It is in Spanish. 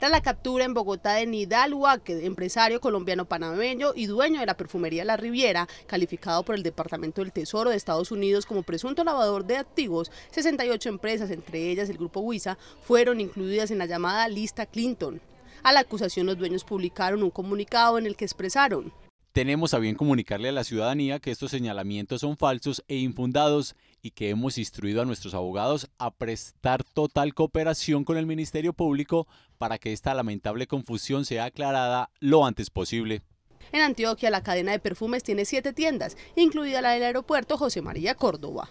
tras la captura en Bogotá de Nidal Huáquez, empresario colombiano panameño y dueño de la perfumería La Riviera, calificado por el Departamento del Tesoro de Estados Unidos como presunto lavador de activos, 68 empresas, entre ellas el grupo Huiza, fueron incluidas en la llamada lista Clinton. A la acusación los dueños publicaron un comunicado en el que expresaron tenemos a bien comunicarle a la ciudadanía que estos señalamientos son falsos e infundados y que hemos instruido a nuestros abogados a prestar total cooperación con el Ministerio Público para que esta lamentable confusión sea aclarada lo antes posible. En Antioquia la cadena de perfumes tiene siete tiendas, incluida la del aeropuerto José María Córdoba.